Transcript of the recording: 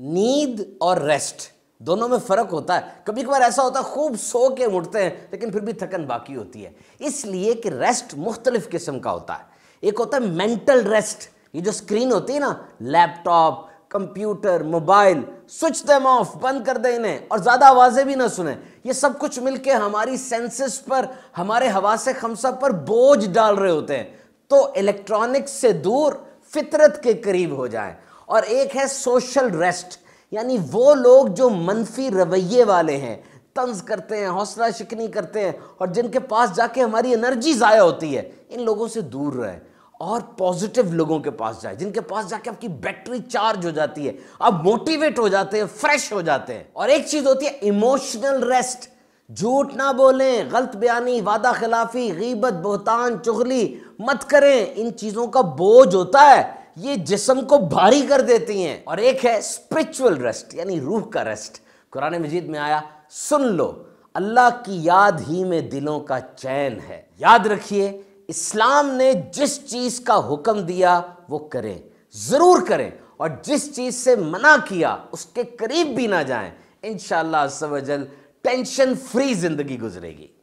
नींद और रेस्ट दोनों में फ़र्क होता है कभी कभार ऐसा होता है खूब सो के उठते हैं लेकिन फिर भी थकन बाकी होती है इसलिए कि रेस्ट मुख्तलिफ़ किस्म का होता है एक होता है मेंटल रेस्ट ये जो स्क्रीन होती है ना laptop computer mobile switch them off बंद कर दें इन्हें और ज़्यादा आवाज़ें भी ना सुने ये सब कुछ मिलके हमारी सेंसेस पर हमारे हवा से खमसा पर बोझ डाल रहे होते हैं तो इलेक्ट्रॉनिक्स से दूर फितरत के करीब हो जाए और एक है सोशल रेस्ट यानी वो लोग जो मनफी रवैये वाले हैं तंज करते हैं हौसला शिकनी करते हैं और जिनके पास जाके हमारी एनर्जी ज़ाया होती है इन लोगों से दूर रहें और पॉजिटिव लोगों के पास जाए जिनके पास जाके आपकी बैटरी चार्ज हो जाती है आप मोटिवेट हो जाते हैं फ्रेश हो जाते हैं और एक चीज़ होती है इमोशनल रेस्ट झूठ ना बोलें गलत बयानी वादा खिलाफी गीबत बोहतान चुगली मत करें इन चीज़ों का बोझ होता है ये जिसम को भारी कर देती हैं और एक है स्पिरिचुअल रेस्ट यानी रूह का रेस्ट कुरान मजीद में आया सुन लो अल्लाह की याद ही में दिलों का चैन है याद रखिए इस्लाम ने जिस चीज़ का हुक्म दिया वो करें ज़रूर करें और जिस चीज़ से मना किया उसके करीब भी ना जाएं इन टेंशन फ्री ज़िंदगी गुजरेगी